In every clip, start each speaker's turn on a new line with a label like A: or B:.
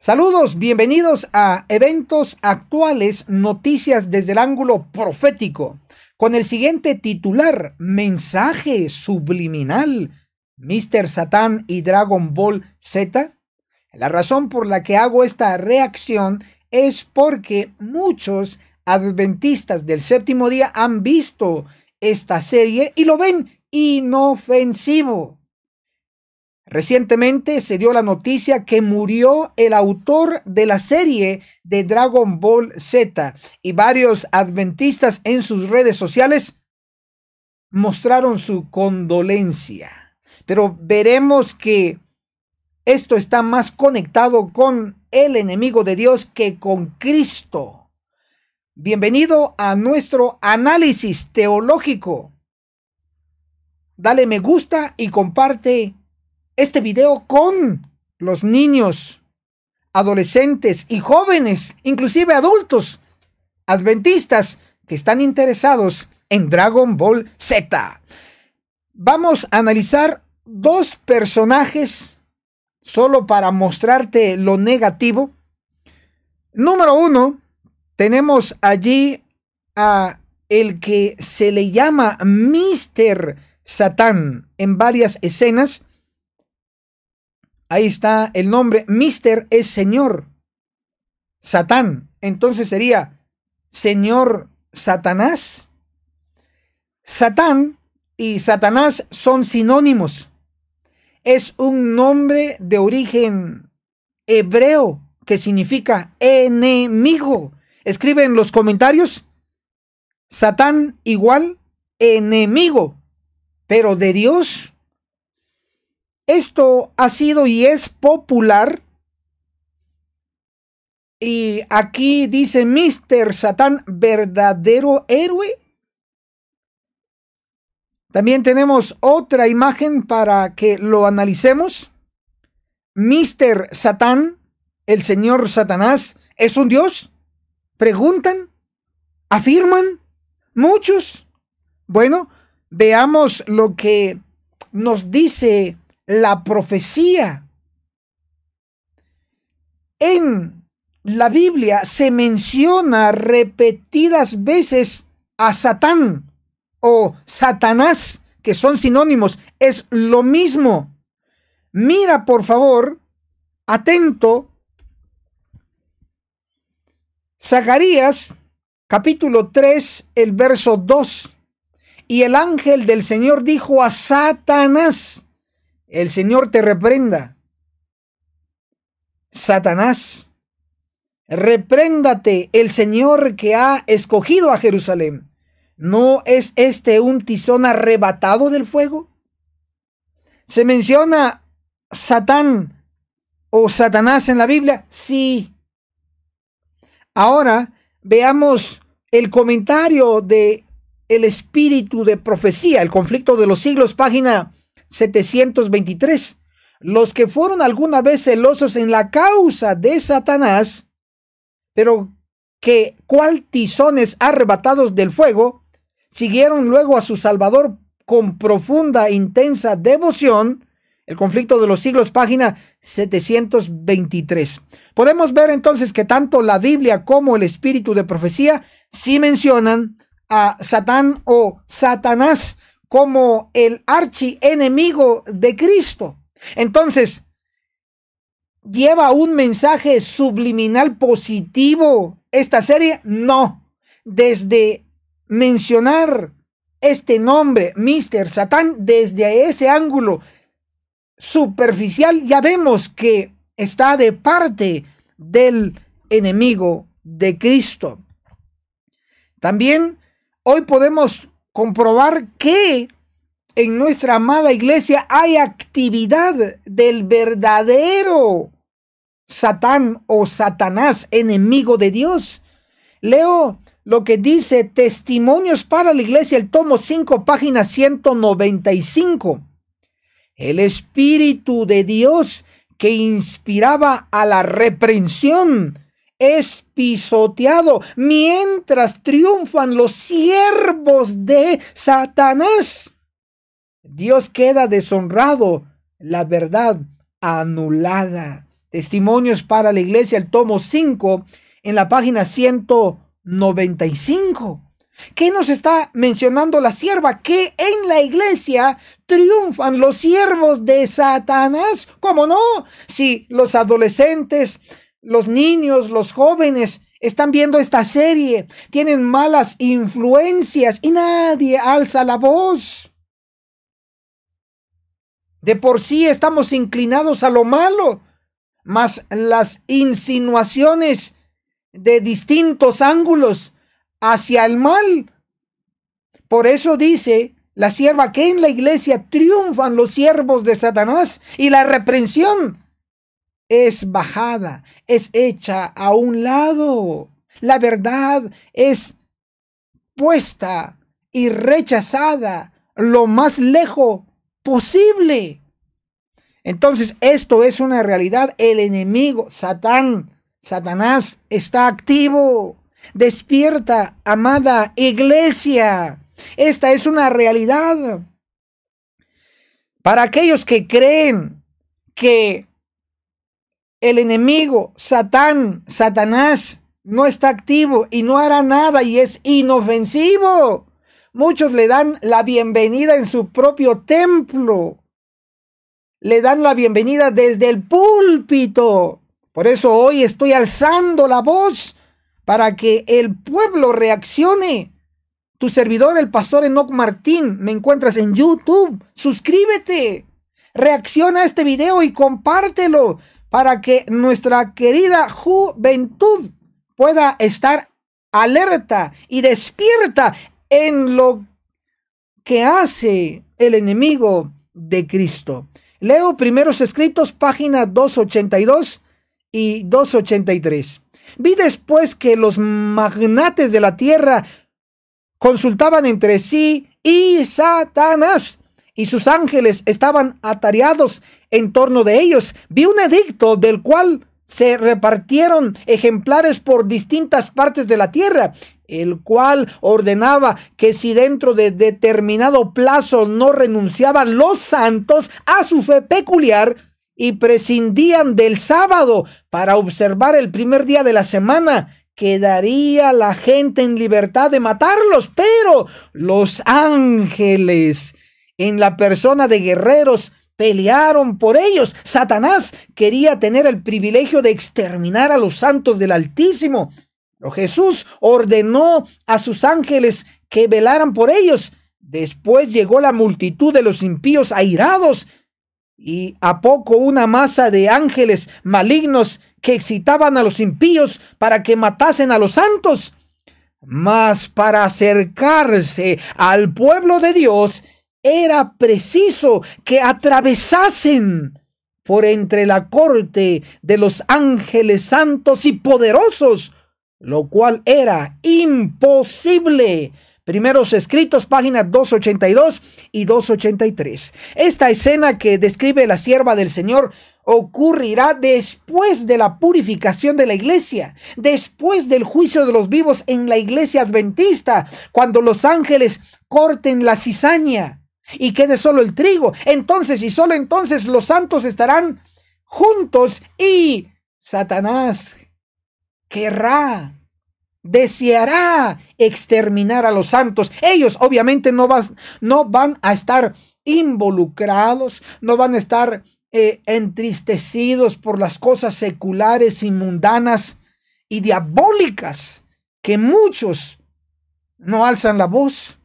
A: Saludos, bienvenidos a Eventos Actuales, Noticias desde el ángulo profético, con el siguiente titular, Mensaje Subliminal, Mr. Satán y Dragon Ball Z. La razón por la que hago esta reacción es porque muchos adventistas del séptimo día han visto esta serie y lo ven inofensivo. Recientemente se dio la noticia que murió el autor de la serie de Dragon Ball Z y varios adventistas en sus redes sociales mostraron su condolencia. Pero veremos que esto está más conectado con el enemigo de Dios que con Cristo. Bienvenido a nuestro análisis teológico. Dale me gusta y comparte este video con los niños, adolescentes y jóvenes, inclusive adultos, adventistas que están interesados en Dragon Ball Z. Vamos a analizar dos personajes solo para mostrarte lo negativo. Número uno, tenemos allí a el que se le llama Mr. Satán en varias escenas. Ahí está el nombre. Mister es Señor. Satán. Entonces sería Señor Satanás. Satán y Satanás son sinónimos. Es un nombre de origen hebreo que significa enemigo. Escribe en los comentarios. Satán igual enemigo, pero de Dios esto ha sido y es popular. Y aquí dice Mr. Satán, verdadero héroe. También tenemos otra imagen para que lo analicemos. Mr. Satán, el señor Satanás, ¿es un dios? Preguntan, afirman muchos. Bueno, veamos lo que nos dice la profecía. En la Biblia se menciona repetidas veces a Satán o Satanás, que son sinónimos, es lo mismo. Mira, por favor, atento, Zacarías capítulo 3, el verso 2. Y el ángel del Señor dijo a Satanás, el Señor te reprenda. Satanás, repréndate el Señor que ha escogido a Jerusalén. ¿No es este un tizón arrebatado del fuego? ¿Se menciona Satán o Satanás en la Biblia? Sí. Ahora veamos el comentario de el espíritu de profecía, el conflicto de los siglos, página 723. Los que fueron alguna vez celosos en la causa de Satanás, pero que cual tizones arrebatados del fuego, siguieron luego a su Salvador con profunda, intensa devoción. El conflicto de los siglos, página 723. Podemos ver entonces que tanto la Biblia como el espíritu de profecía sí mencionan a Satán o Satanás como el archienemigo de Cristo. Entonces, ¿lleva un mensaje subliminal positivo esta serie? No. Desde mencionar este nombre, Mr. Satán, desde ese ángulo superficial, ya vemos que está de parte del enemigo de Cristo. También hoy podemos comprobar que en nuestra amada iglesia hay actividad del verdadero Satán o Satanás, enemigo de Dios. Leo lo que dice Testimonios para la Iglesia, el tomo 5, página 195. El Espíritu de Dios que inspiraba a la reprensión es pisoteado mientras triunfan los siervos de Satanás. Dios queda deshonrado, la verdad anulada. Testimonios para la Iglesia, el tomo 5, en la página 195. ¿Qué nos está mencionando la sierva? Que en la iglesia triunfan los siervos de Satanás. ¿Cómo no? Si los adolescentes los niños, los jóvenes están viendo esta serie, tienen malas influencias y nadie alza la voz. De por sí estamos inclinados a lo malo, mas las insinuaciones de distintos ángulos hacia el mal. Por eso dice la sierva que en la iglesia triunfan los siervos de Satanás y la reprensión es bajada, es hecha a un lado. La verdad es puesta y rechazada lo más lejos posible. Entonces, esto es una realidad. El enemigo, Satán, Satanás, está activo. Despierta, amada iglesia. Esta es una realidad. Para aquellos que creen que el enemigo, Satán, Satanás, no está activo y no hará nada y es inofensivo. Muchos le dan la bienvenida en su propio templo. Le dan la bienvenida desde el púlpito. Por eso hoy estoy alzando la voz para que el pueblo reaccione. Tu servidor, el pastor Enoch Martín, me encuentras en YouTube. Suscríbete. Reacciona a este video y compártelo para que nuestra querida juventud pueda estar alerta y despierta en lo que hace el enemigo de Cristo. Leo primeros escritos, página 282 y 283. Vi después que los magnates de la tierra consultaban entre sí y Satanás y sus ángeles estaban atareados en torno de ellos. Vi un edicto del cual se repartieron ejemplares por distintas partes de la tierra, el cual ordenaba que si dentro de determinado plazo no renunciaban los santos a su fe peculiar, y prescindían del sábado para observar el primer día de la semana, quedaría la gente en libertad de matarlos, pero los ángeles en la persona de guerreros pelearon por ellos. Satanás quería tener el privilegio de exterminar a los santos del Altísimo. Pero Jesús ordenó a sus ángeles que velaran por ellos. Después llegó la multitud de los impíos airados y a poco una masa de ángeles malignos que excitaban a los impíos para que matasen a los santos. Mas para acercarse al pueblo de Dios, era preciso que atravesasen por entre la corte de los ángeles santos y poderosos, lo cual era imposible. Primeros escritos, páginas 282 y 283. Esta escena que describe la sierva del Señor ocurrirá después de la purificación de la iglesia, después del juicio de los vivos en la iglesia adventista, cuando los ángeles corten la cizaña y quede solo el trigo. Entonces y solo entonces los santos estarán juntos y Satanás querrá, deseará exterminar a los santos. Ellos obviamente no, no van a estar involucrados, no van a estar eh, entristecidos por las cosas seculares y mundanas y diabólicas que muchos no alzan la voz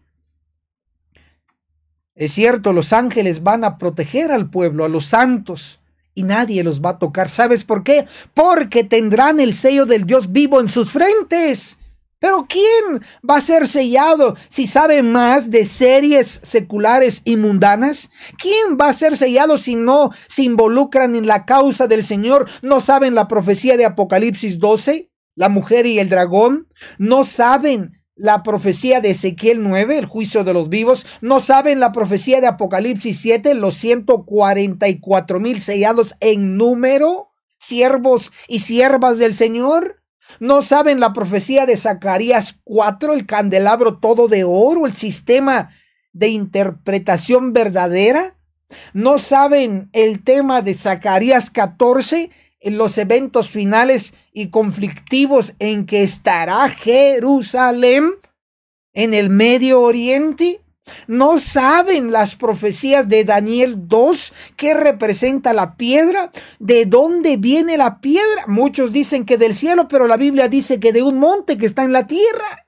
A: es cierto, los ángeles van a proteger al pueblo, a los santos, y nadie los va a tocar. ¿Sabes por qué? Porque tendrán el sello del Dios vivo en sus frentes. Pero ¿quién va a ser sellado si sabe más de series seculares y mundanas? ¿Quién va a ser sellado si no se involucran en la causa del Señor? ¿No saben la profecía de Apocalipsis 12? La mujer y el dragón. ¿No saben la profecía de Ezequiel 9, el juicio de los vivos, no saben la profecía de Apocalipsis 7, los 144 mil sellados en número, siervos y siervas del Señor. No saben la profecía de Zacarías 4, el candelabro todo de oro, el sistema de interpretación verdadera. No saben el tema de Zacarías 14, los eventos finales y conflictivos en que estará Jerusalén en el Medio Oriente? ¿No saben las profecías de Daniel 2 que representa la piedra? ¿De dónde viene la piedra? Muchos dicen que del cielo, pero la Biblia dice que de un monte que está en la tierra.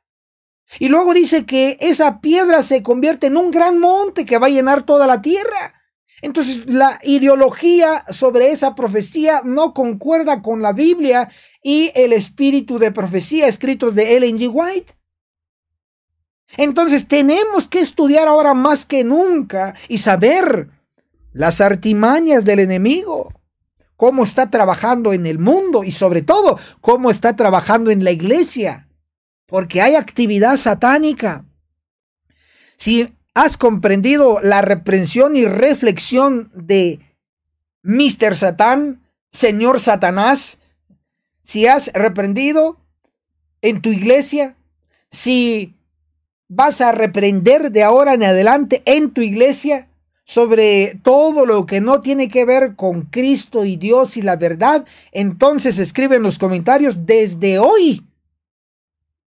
A: Y luego dice que esa piedra se convierte en un gran monte que va a llenar toda la tierra. Entonces, la ideología sobre esa profecía no concuerda con la Biblia y el espíritu de profecía escritos de Ellen G. White. Entonces, tenemos que estudiar ahora más que nunca y saber las artimañas del enemigo, cómo está trabajando en el mundo y sobre todo cómo está trabajando en la iglesia, porque hay actividad satánica. Si has comprendido la reprensión y reflexión de Mr. Satán, Señor Satanás, si has reprendido en tu iglesia, si vas a reprender de ahora en adelante en tu iglesia sobre todo lo que no tiene que ver con Cristo y Dios y la verdad, entonces escribe en los comentarios desde hoy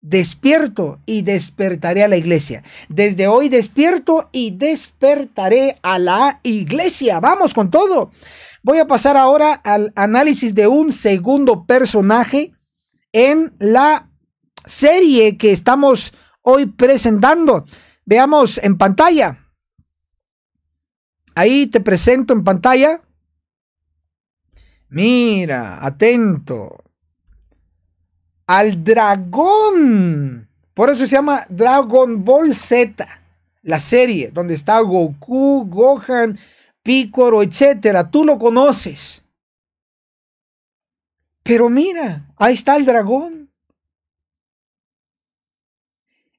A: despierto y despertaré a la iglesia. Desde hoy despierto y despertaré a la iglesia. Vamos con todo. Voy a pasar ahora al análisis de un segundo personaje en la serie que estamos hoy presentando. Veamos en pantalla. Ahí te presento en pantalla. Mira, atento al dragón. Por eso se llama Dragon Ball Z, la serie donde está Goku, Gohan, Piccolo, etcétera. Tú lo conoces. Pero mira, ahí está el dragón.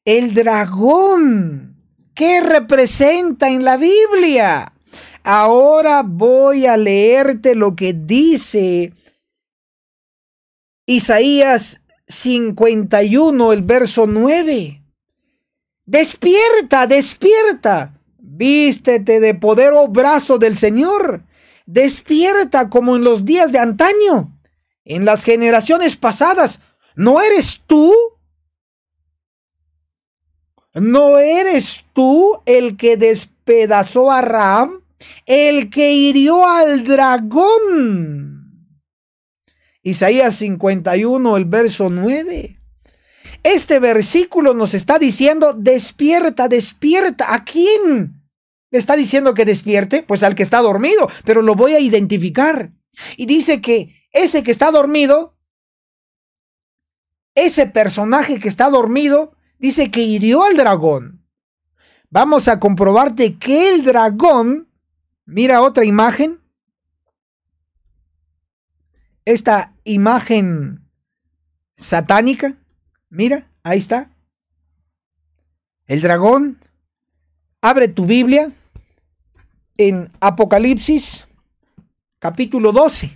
A: El dragón. ¿Qué representa en la Biblia? Ahora voy a leerte lo que dice Isaías 51, el verso 9. Despierta, despierta. Vístete de poder o brazo del Señor. Despierta como en los días de antaño, en las generaciones pasadas. ¿No eres tú? ¿No eres tú el que despedazó a Ram? El que hirió al dragón Isaías 51, el verso 9. Este versículo nos está diciendo, despierta, despierta. ¿A quién le está diciendo que despierte? Pues al que está dormido, pero lo voy a identificar. Y dice que ese que está dormido, ese personaje que está dormido, dice que hirió al dragón. Vamos a comprobarte que el dragón, mira otra imagen, esta imagen satánica. Mira, ahí está. El dragón. Abre tu Biblia en Apocalipsis capítulo 12.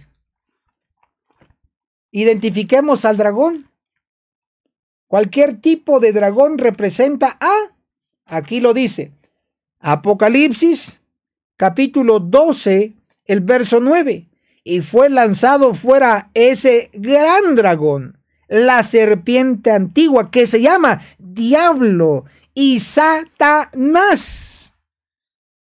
A: Identifiquemos al dragón. Cualquier tipo de dragón representa a, aquí lo dice, Apocalipsis capítulo 12, el verso 9 y fue lanzado fuera ese gran dragón, la serpiente antigua que se llama Diablo y Satanás.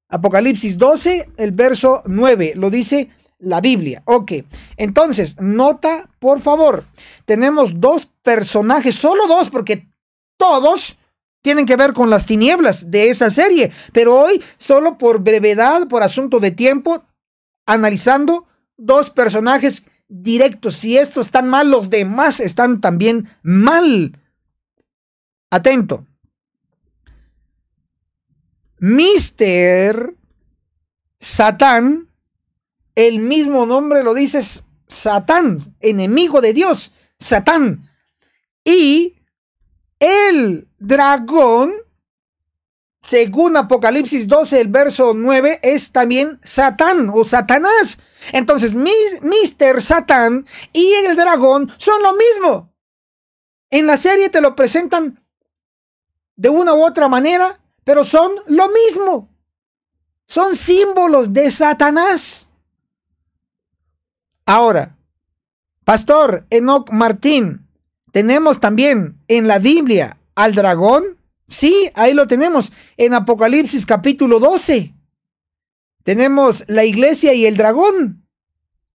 A: Apocalipsis 12, el verso 9, lo dice la Biblia. Ok, entonces, nota, por favor, tenemos dos personajes, solo dos, porque todos tienen que ver con las tinieblas de esa serie, pero hoy, solo por brevedad, por asunto de tiempo, analizando dos personajes directos. Si estos están mal, los demás están también mal. Atento. Mister Satán, el mismo nombre lo dices Satán, enemigo de Dios, Satán. Y el dragón según Apocalipsis 12, el verso 9, es también Satán o Satanás. Entonces, Mr. Satán y el dragón son lo mismo. En la serie te lo presentan de una u otra manera, pero son lo mismo. Son símbolos de Satanás. Ahora, Pastor Enoch Martín, tenemos también en la Biblia al dragón Sí, ahí lo tenemos. En Apocalipsis capítulo 12. Tenemos la iglesia y el dragón.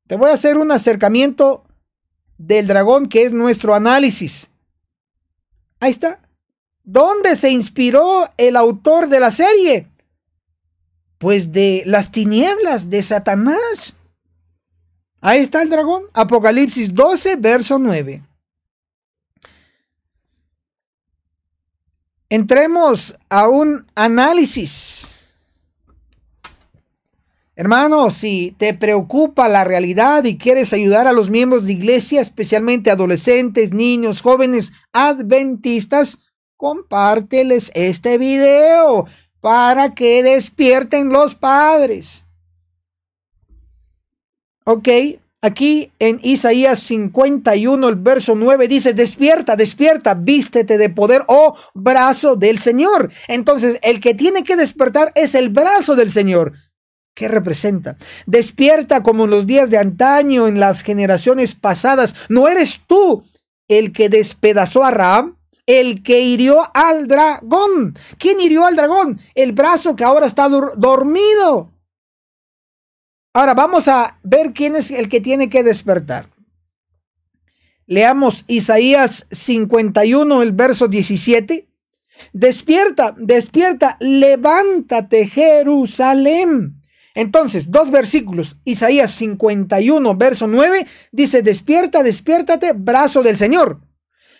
A: Te voy a hacer un acercamiento del dragón que es nuestro análisis. Ahí está. ¿Dónde se inspiró el autor de la serie? Pues de las tinieblas de Satanás. Ahí está el dragón. Apocalipsis 12, verso 9. Entremos a un análisis. Hermano, si te preocupa la realidad y quieres ayudar a los miembros de iglesia, especialmente adolescentes, niños, jóvenes, adventistas, compárteles este video para que despierten los padres. Ok, Aquí en Isaías 51, el verso 9 dice, despierta, despierta, vístete de poder, oh brazo del Señor. Entonces, el que tiene que despertar es el brazo del Señor. ¿Qué representa? Despierta como en los días de antaño, en las generaciones pasadas. No eres tú el que despedazó a Raab, el que hirió al dragón. ¿Quién hirió al dragón? El brazo que ahora está dormido. Ahora vamos a ver quién es el que tiene que despertar. Leamos Isaías 51, el verso 17. Despierta, despierta, levántate Jerusalén. Entonces, dos versículos. Isaías 51, verso 9, dice, despierta, despiértate, brazo del Señor.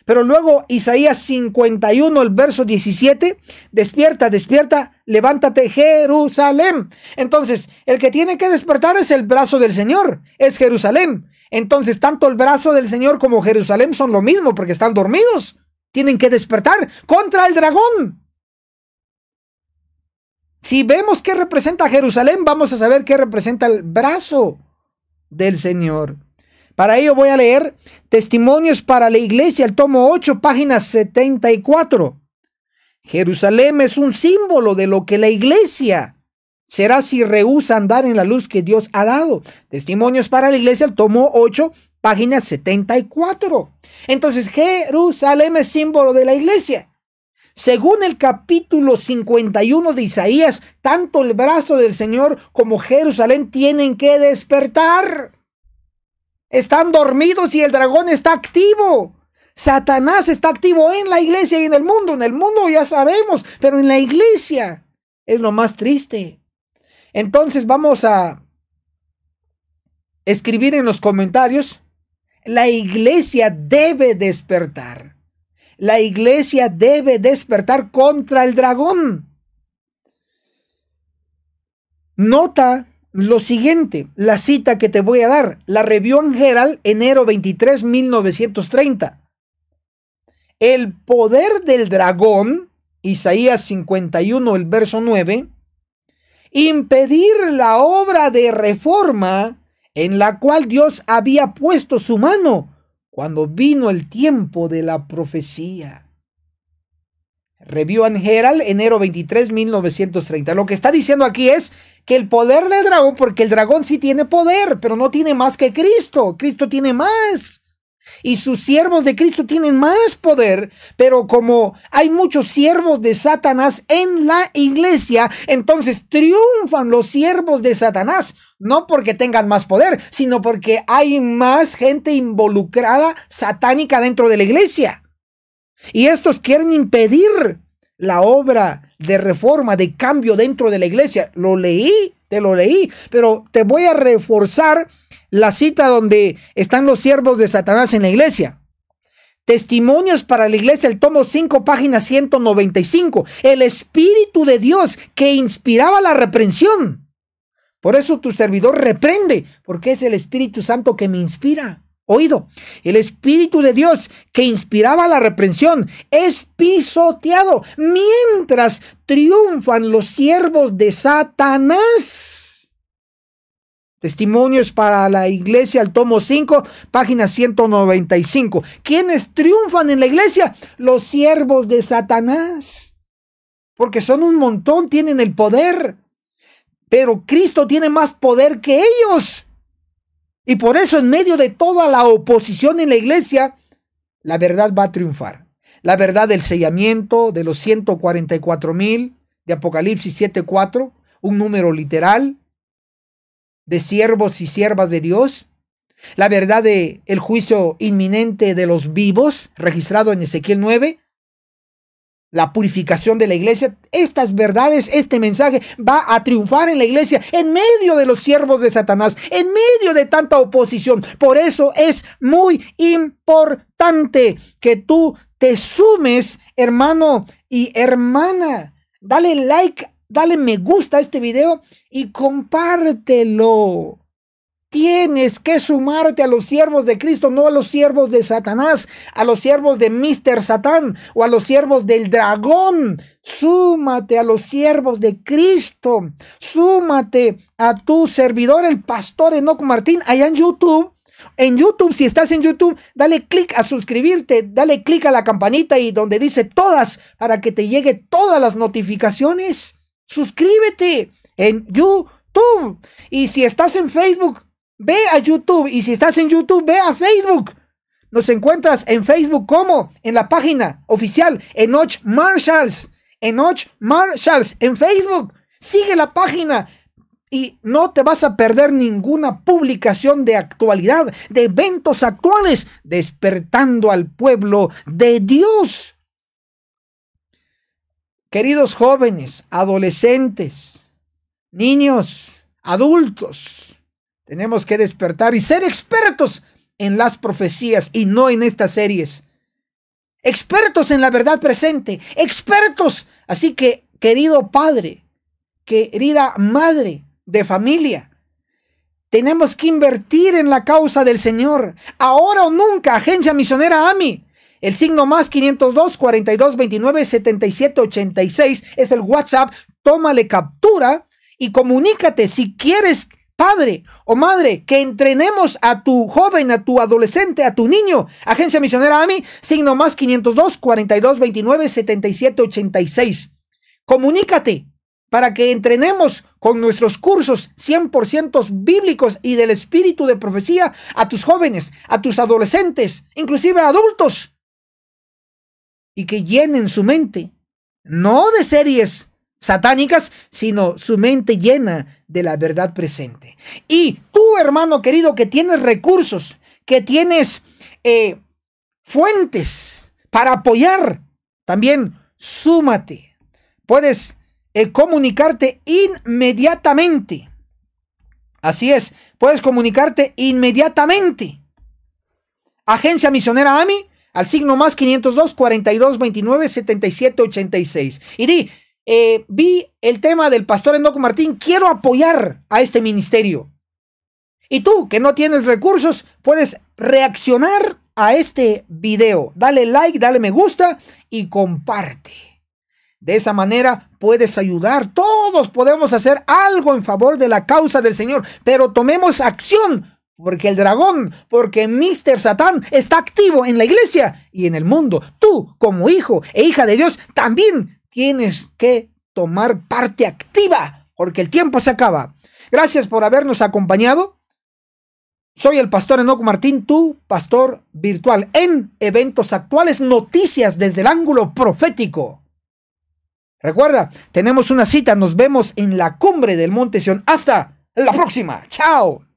A: Pero luego Isaías 51, el verso 17, despierta, despierta, levántate Jerusalén. Entonces, el que tiene que despertar es el brazo del Señor, es Jerusalén. Entonces, tanto el brazo del Señor como Jerusalén son lo mismo porque están dormidos. Tienen que despertar contra el dragón. Si vemos qué representa Jerusalén, vamos a saber qué representa el brazo del Señor. Para ello voy a leer Testimonios para la Iglesia, el tomo 8, página 74. Jerusalén es un símbolo de lo que la Iglesia será si rehúsa andar en la luz que Dios ha dado. Testimonios para la Iglesia, el tomo 8, página 74. Entonces, Jerusalén es símbolo de la Iglesia. Según el capítulo 51 de Isaías, tanto el brazo del Señor como Jerusalén tienen que despertar están dormidos y el dragón está activo. Satanás está activo en la iglesia y en el mundo. En el mundo ya sabemos, pero en la iglesia es lo más triste. Entonces vamos a escribir en los comentarios, la iglesia debe despertar. La iglesia debe despertar contra el dragón. Nota lo siguiente, la cita que te voy a dar, la revió en enero 23, 1930. El poder del dragón, Isaías 51, el verso 9, impedir la obra de reforma en la cual Dios había puesto su mano cuando vino el tiempo de la profecía. Review and Herald, enero 23, 1930. Lo que está diciendo aquí es que el poder del dragón, porque el dragón sí tiene poder, pero no tiene más que Cristo. Cristo tiene más. Y sus siervos de Cristo tienen más poder, pero como hay muchos siervos de Satanás en la iglesia, entonces triunfan los siervos de Satanás, no porque tengan más poder, sino porque hay más gente involucrada satánica dentro de la iglesia. Y estos quieren impedir la obra de reforma, de cambio dentro de la iglesia. Lo leí, te lo leí, pero te voy a reforzar la cita donde están los siervos de Satanás en la iglesia. Testimonios para la iglesia, el tomo 5, página 195. El Espíritu de Dios que inspiraba la reprensión. Por eso tu servidor reprende, porque es el Espíritu Santo que me inspira oído, el Espíritu de Dios que inspiraba la reprensión es pisoteado mientras triunfan los siervos de Satanás. Testimonios para la iglesia, el tomo 5, página 195. ¿Quiénes triunfan en la iglesia? Los siervos de Satanás. Porque son un montón, tienen el poder. Pero Cristo tiene más poder que ellos. Y por eso en medio de toda la oposición en la iglesia, la verdad va a triunfar. La verdad del sellamiento de los 144 mil de Apocalipsis 7.4, un número literal de siervos y siervas de Dios. La verdad del juicio inminente de los vivos, registrado en Ezequiel 9 la purificación de la iglesia, estas verdades, este mensaje va a triunfar en la iglesia en medio de los siervos de Satanás, en medio de tanta oposición. Por eso es muy importante que tú te sumes, hermano y hermana. Dale like, dale me gusta a este video y compártelo. Tienes que sumarte a los siervos de Cristo, no a los siervos de Satanás, a los siervos de Mister Satán o a los siervos del dragón. Súmate a los siervos de Cristo. Súmate a tu servidor, el pastor Enoch Martín, allá en YouTube. En YouTube, si estás en YouTube, dale clic a suscribirte, dale clic a la campanita y donde dice todas para que te llegue todas las notificaciones. Suscríbete en YouTube. Y si estás en Facebook, ve a YouTube y si estás en YouTube, ve a Facebook. Nos encuentras en Facebook como en la página oficial Enoch Marshalls. Enoch Marshalls en Facebook. Sigue la página y no te vas a perder ninguna publicación de actualidad, de eventos actuales, despertando al pueblo de Dios. Queridos jóvenes, adolescentes, niños, adultos, tenemos que despertar y ser expertos en las profecías y no en estas series. Expertos en la verdad presente, expertos. Así que, querido padre, querida madre de familia, tenemos que invertir en la causa del Señor. Ahora o nunca, agencia misionera AMI. El signo más 502 42 29 es el WhatsApp. Tómale captura y comunícate si quieres Padre o madre, que entrenemos a tu joven, a tu adolescente, a tu niño. Agencia Misionera AMI, signo más 502 42 29 77 86. Comunícate para que entrenemos con nuestros cursos 100% bíblicos y del espíritu de profecía a tus jóvenes, a tus adolescentes, inclusive a adultos, y que llenen su mente, no de series, satánicas, sino su mente llena de la verdad presente. Y tú, hermano querido, que tienes recursos, que tienes eh, fuentes para apoyar, también súmate. Puedes eh, comunicarte inmediatamente. Así es, puedes comunicarte inmediatamente. Agencia Misionera AMI al signo más 502 42 29 77 Y di, eh, vi el tema del pastor endoc Martín, quiero apoyar a este ministerio. Y tú, que no tienes recursos, puedes reaccionar a este video. Dale like, dale me gusta y comparte. De esa manera puedes ayudar. Todos podemos hacer algo en favor de la causa del Señor, pero tomemos acción. Porque el dragón, porque Mr. Satán está activo en la iglesia y en el mundo. Tú, como hijo e hija de Dios, también tienes que tomar parte activa, porque el tiempo se acaba. Gracias por habernos acompañado. Soy el pastor Enoc Martín, tu pastor virtual, en eventos actuales, noticias desde el ángulo profético. Recuerda, tenemos una cita, nos vemos en la cumbre del Monte Sion. Hasta la próxima. Chao.